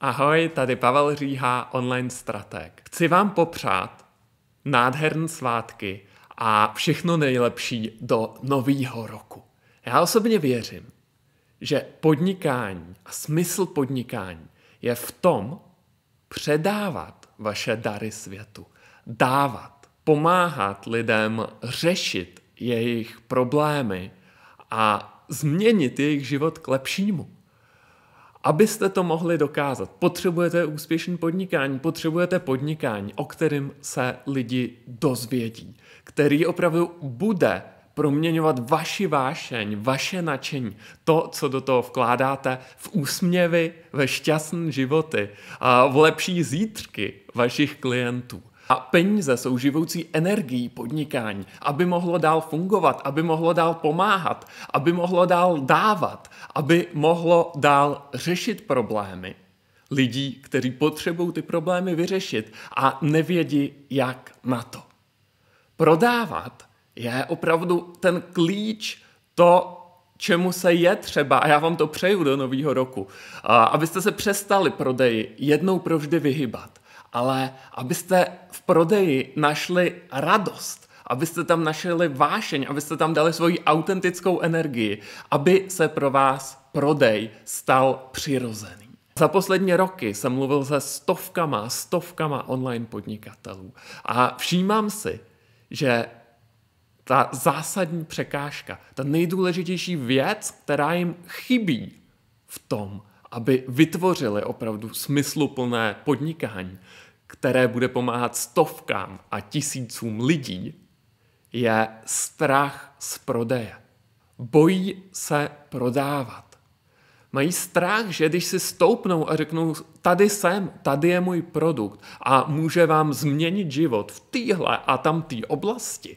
Ahoj, tady Pavel Říha, online strateg. Chci vám popřát nádherné svátky a všechno nejlepší do nového roku. Já osobně věřím, že podnikání a smysl podnikání je v tom předávat vaše dary světu, dávat, pomáhat lidem řešit jejich problémy a změnit jejich život k lepšímu. Abyste to mohli dokázat, potřebujete úspěšný podnikání, potřebujete podnikání, o kterém se lidi dozvědí, který opravdu bude proměňovat vaši vášeň, vaše nadšení, to, co do toho vkládáte, v úsměvy, ve šťastné životy, a v lepší zítřky vašich klientů. A peníze jsou živoucí energií podnikání, aby mohlo dál fungovat, aby mohlo dál pomáhat, aby mohlo dál dávat, aby mohlo dál řešit problémy lidí, kteří potřebují ty problémy vyřešit a nevědí, jak na to. Prodávat je opravdu ten klíč, to, čemu se je třeba, a já vám to přeju do nového roku, abyste se přestali prodeji jednou provždy vyhybat ale abyste v prodeji našli radost, abyste tam našli vášeň, abyste tam dali svoji autentickou energii, aby se pro vás prodej stal přirozený. Za poslední roky jsem mluvil se stovkama, stovkama online podnikatelů a všímám si, že ta zásadní překážka, ta nejdůležitější věc, která jim chybí v tom, aby vytvořili opravdu smysluplné podnikání, které bude pomáhat stovkám a tisícům lidí, je strach z prodeje. Bojí se prodávat. Mají strach, že když si stoupnou a řeknou, tady jsem, tady je můj produkt a může vám změnit život v téhle a tamtý oblasti,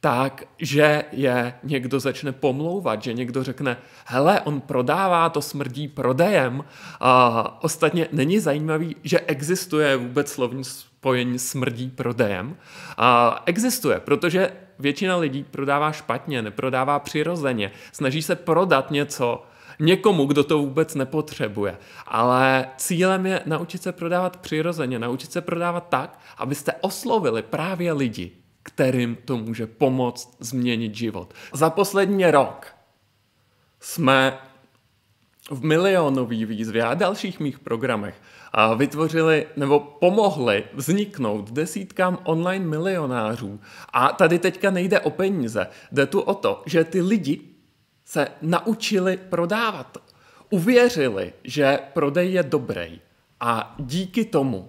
tak, že je někdo začne pomlouvat, že někdo řekne, hele, on prodává, to smrdí prodejem. A ostatně není zajímavý, že existuje vůbec slovní spojení smrdí prodejem. A existuje, protože většina lidí prodává špatně, neprodává přirozeně, snaží se prodat něco, někomu, kdo to vůbec nepotřebuje. Ale cílem je naučit se prodávat přirozeně, naučit se prodávat tak, abyste oslovili právě lidi, kterým to může pomoct změnit život. Za poslední rok jsme v milionový výzvě a dalších mých programech a vytvořili nebo pomohli vzniknout desítkám online milionářů. A tady teďka nejde o peníze, jde tu o to, že ty lidi se naučili prodávat. Uvěřili, že prodej je dobrý a díky tomu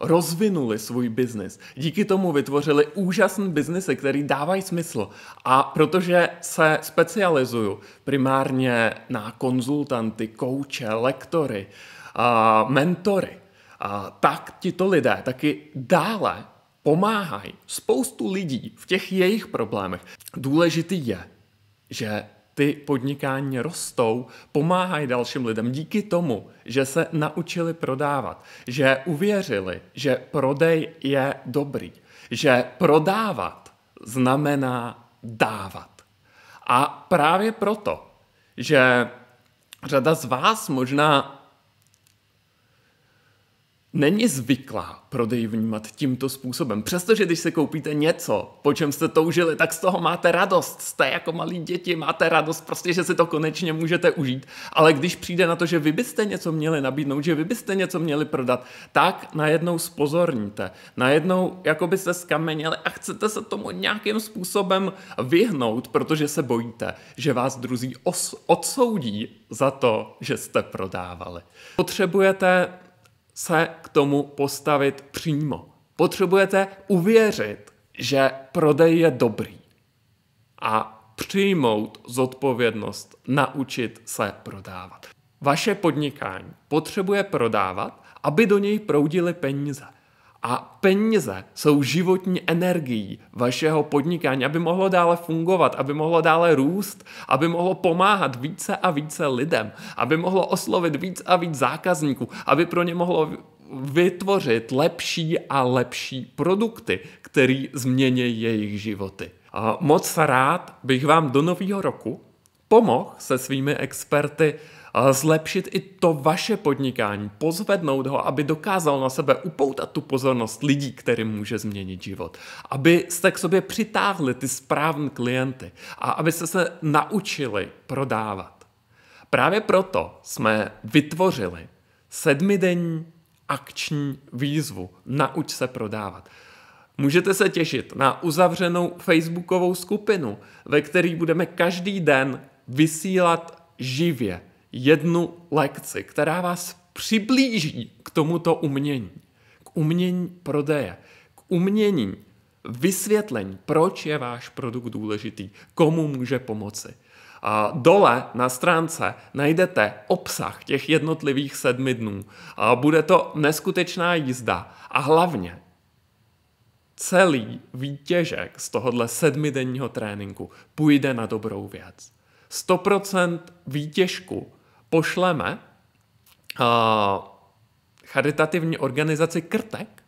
rozvinuli svůj biznis. Díky tomu vytvořili úžasný biznisy, který dávají smysl. A protože se specializuju primárně na konzultanty, kouče, lektory, a mentory, a tak tito lidé taky dále pomáhají spoustu lidí v těch jejich problémech. Důležitý je, že ty podnikání rostou, pomáhají dalším lidem díky tomu, že se naučili prodávat, že uvěřili, že prodej je dobrý, že prodávat znamená dávat. A právě proto, že řada z vás možná není zvyklá prodej vnímat tímto způsobem. Přestože když se koupíte něco, po čem jste toužili, tak z toho máte radost. Jste jako malí děti, máte radost prostě, že si to konečně můžete užít. Ale když přijde na to, že vy byste něco měli nabídnout, že vy byste něco měli prodat, tak najednou spozorníte. Najednou jako byste skameněli a chcete se tomu nějakým způsobem vyhnout, protože se bojíte, že vás druzí os- odsoudí za to, že jste prodávali. Potřebujete se k tomu postavit přímo. Potřebujete uvěřit, že prodej je dobrý a přijmout zodpovědnost, naučit se prodávat. Vaše podnikání potřebuje prodávat, aby do něj proudily peníze. A peníze jsou životní energií vašeho podnikání, aby mohlo dále fungovat, aby mohlo dále růst, aby mohlo pomáhat více a více lidem, aby mohlo oslovit víc a víc zákazníků, aby pro ně mohlo vytvořit lepší a lepší produkty, které změní jejich životy. A moc rád bych vám do nového roku pomohl se svými experty zlepšit i to vaše podnikání, pozvednout ho, aby dokázal na sebe upoutat tu pozornost lidí, kterým může změnit život, aby jste k sobě přitáhli ty správné klienty a aby jste se naučili prodávat. Právě proto jsme vytvořili sedmidenní akční výzvu Nauč se prodávat. Můžete se těšit na uzavřenou facebookovou skupinu, ve které budeme každý den vysílat živě jednu lekci, která vás přiblíží k tomuto umění, k umění prodeje, k umění vysvětlení, proč je váš produkt důležitý, komu může pomoci. A dole na stránce najdete obsah těch jednotlivých sedmi dnů. A bude to neskutečná jízda. A hlavně celý výtěžek z tohohle sedmidenního tréninku půjde na dobrou věc. 100% výtěžku pošleme uh, charitativní organizaci Krtek,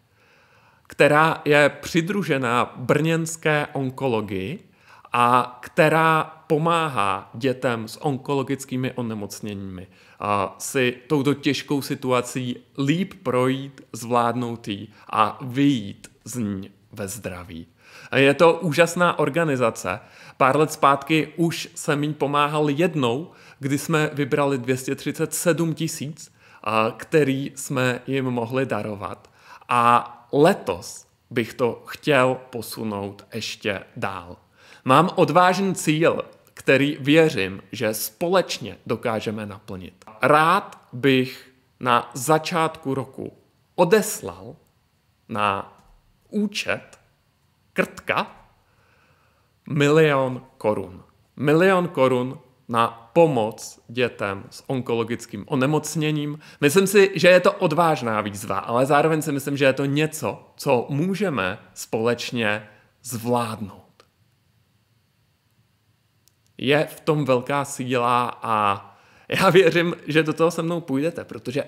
která je přidružená brněnské onkologii a která pomáhá dětem s onkologickými onemocněními a si touto těžkou situací líp projít, zvládnout ji a vyjít z ní ve zdraví. Je to úžasná organizace. Pár let zpátky už jsem jí pomáhal jednou kdy jsme vybrali 237 tisíc, který jsme jim mohli darovat. A letos bych to chtěl posunout ještě dál. Mám odvážný cíl, který věřím, že společně dokážeme naplnit. Rád bych na začátku roku odeslal na účet krtka milion korun. Milion korun na pomoc dětem s onkologickým onemocněním. Myslím si, že je to odvážná výzva, ale zároveň si myslím, že je to něco, co můžeme společně zvládnout. Je v tom velká síla a já věřím, že do toho se mnou půjdete, protože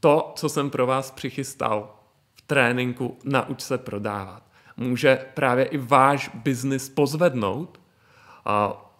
to, co jsem pro vás přichystal v tréninku Nauč se prodávat, může právě i váš biznis pozvednout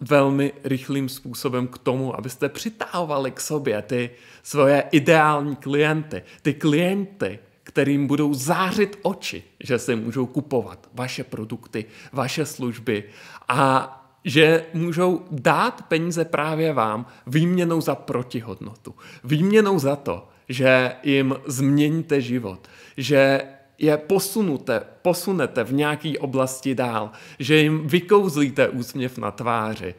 velmi rychlým způsobem k tomu, abyste přitahovali k sobě ty svoje ideální klienty, ty klienty, kterým budou zářit oči, že si můžou kupovat vaše produkty, vaše služby a že můžou dát peníze právě vám výměnou za protihodnotu, výměnou za to, že jim změníte život, že je posunute, posunete v nějaké oblasti dál, že jim vykouzlíte úsměv na tváři,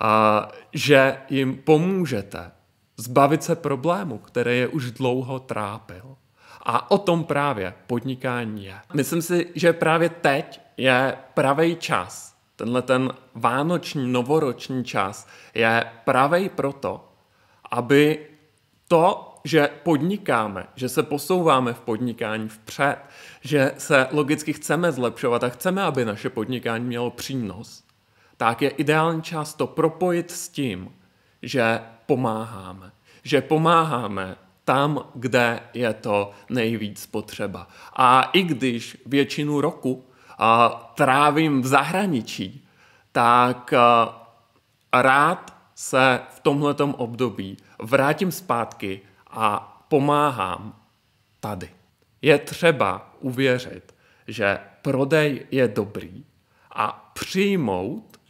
a že jim pomůžete zbavit se problému, který je už dlouho trápil. A o tom právě podnikání je. Myslím si, že právě teď je pravý čas, tenhle ten vánoční, novoroční čas je pravý proto, aby to, že podnikáme, že se posouváme v podnikání vpřed, že se logicky chceme zlepšovat a chceme, aby naše podnikání mělo přínos, tak je ideální čas to propojit s tím, že pomáháme. Že pomáháme tam, kde je to nejvíc potřeba. A i když většinu roku a, trávím v zahraničí, tak a, rád se v tomhletom období vrátím zpátky a pomáhám tady. Je třeba uvěřit, že prodej je dobrý a přijmout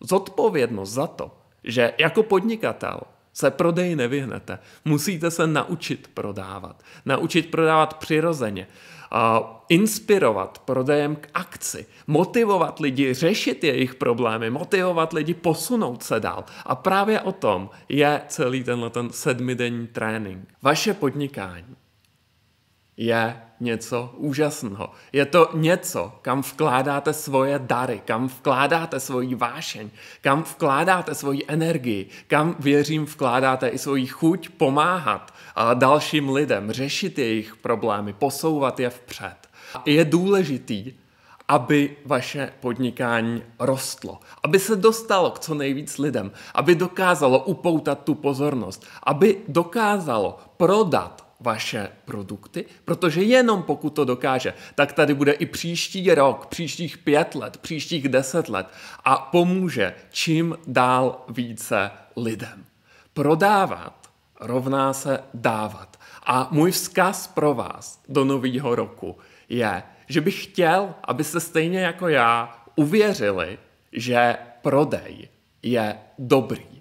zodpovědnost za to, že jako podnikatel se prodeji nevyhnete. Musíte se naučit prodávat. Naučit prodávat přirozeně. inspirovat prodejem k akci, motivovat lidi řešit jejich problémy, motivovat lidi posunout se dál. A právě o tom je celý tenhle ten sedmidenní trénink. Vaše podnikání je něco úžasného. Je to něco, kam vkládáte svoje dary, kam vkládáte svoji vášeň, kam vkládáte svoji energii, kam, věřím, vkládáte i svoji chuť pomáhat dalším lidem, řešit jejich problémy, posouvat je vpřed. Je důležitý, aby vaše podnikání rostlo, aby se dostalo k co nejvíc lidem, aby dokázalo upoutat tu pozornost, aby dokázalo prodat vaše produkty, protože jenom pokud to dokáže, tak tady bude i příští rok, příštích pět let, příštích deset let a pomůže čím dál více lidem. Prodávat rovná se dávat. A můj vzkaz pro vás do nového roku je, že bych chtěl, abyste stejně jako já uvěřili, že prodej je dobrý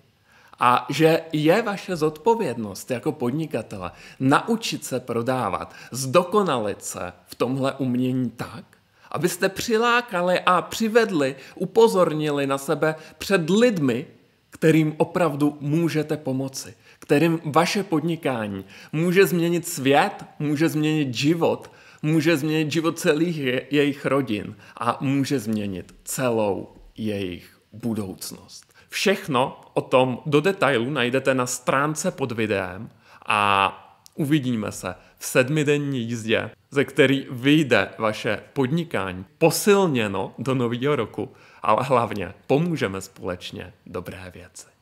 a že je vaše zodpovědnost jako podnikatele naučit se prodávat, zdokonalit se v tomhle umění tak, abyste přilákali a přivedli, upozornili na sebe před lidmi, kterým opravdu můžete pomoci, kterým vaše podnikání může změnit svět, může změnit život, může změnit život celých jejich rodin a může změnit celou jejich budoucnost. Všechno o tom do detailu najdete na stránce pod videem a uvidíme se v sedmidenní jízdě, ze který vyjde vaše podnikání posilněno do nového roku, ale hlavně pomůžeme společně dobré věci.